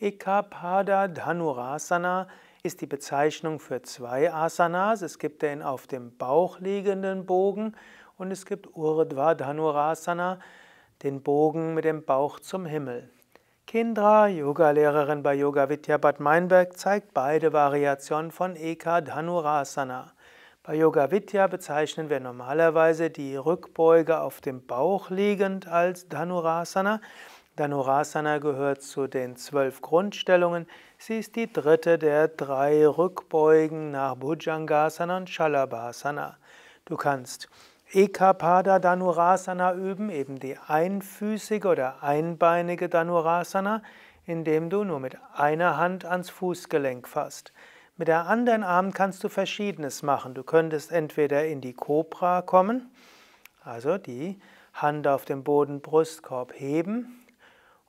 Ekapada Dhanurasana ist die Bezeichnung für zwei Asanas. Es gibt den auf dem Bauch liegenden Bogen und es gibt Urdhva Dhanurasana, den Bogen mit dem Bauch zum Himmel. Kendra, Yogalehrerin bei Yoga Vidya Bad Meinberg, zeigt beide Variationen von Eka Dhanurasana. Bei Yoga Vidya bezeichnen wir normalerweise die Rückbeuge auf dem Bauch liegend als Dhanurasana. Danurasana gehört zu den zwölf Grundstellungen. Sie ist die dritte der drei Rückbeugen nach Bhujangasana und Shalabhasana. Du kannst Ekapada Danurasana üben, eben die einfüßige oder einbeinige Danurasana, indem du nur mit einer Hand ans Fußgelenk fasst. Mit der anderen Arm kannst du verschiedenes machen. Du könntest entweder in die Cobra kommen, also die Hand auf dem Boden, Brustkorb heben,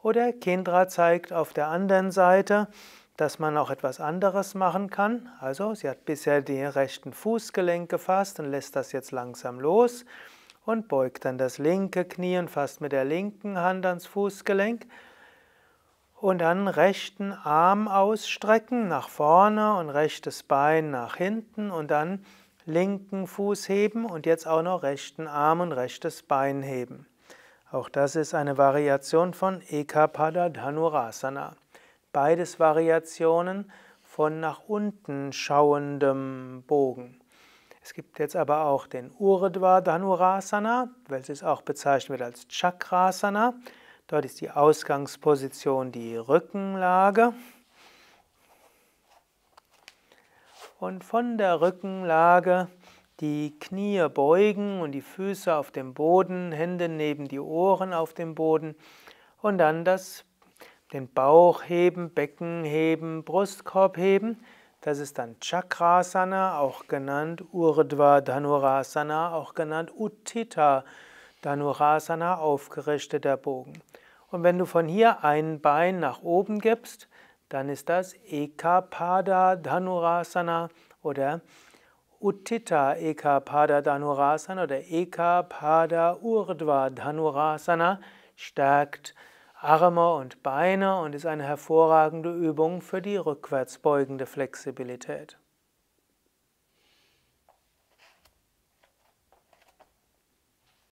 oder Kindra zeigt auf der anderen Seite, dass man auch etwas anderes machen kann. Also sie hat bisher die rechten Fußgelenk gefasst und lässt das jetzt langsam los und beugt dann das linke Knie und fasst mit der linken Hand ans Fußgelenk und dann rechten Arm ausstrecken nach vorne und rechtes Bein nach hinten und dann linken Fuß heben und jetzt auch noch rechten Arm und rechtes Bein heben. Auch das ist eine Variation von Ekapada Dhanurasana. Beides Variationen von nach unten schauendem Bogen. Es gibt jetzt aber auch den Urdhva Dhanurasana, welches auch bezeichnet wird als Chakrasana. Dort ist die Ausgangsposition die Rückenlage. Und von der Rückenlage die Knie beugen und die Füße auf dem Boden, Hände neben die Ohren auf dem Boden und dann das, den Bauch heben, Becken heben, Brustkorb heben. Das ist dann Chakrasana, auch genannt Urdhva Dhanurasana, auch genannt Uttita Dhanurasana, aufgerichteter Bogen. Und wenn du von hier ein Bein nach oben gibst, dann ist das Ekapada Dhanurasana oder Uttita Pada Dhanurasana oder Eka Pada Urdhva Dhanurasana stärkt Arme und Beine und ist eine hervorragende Übung für die rückwärtsbeugende Flexibilität.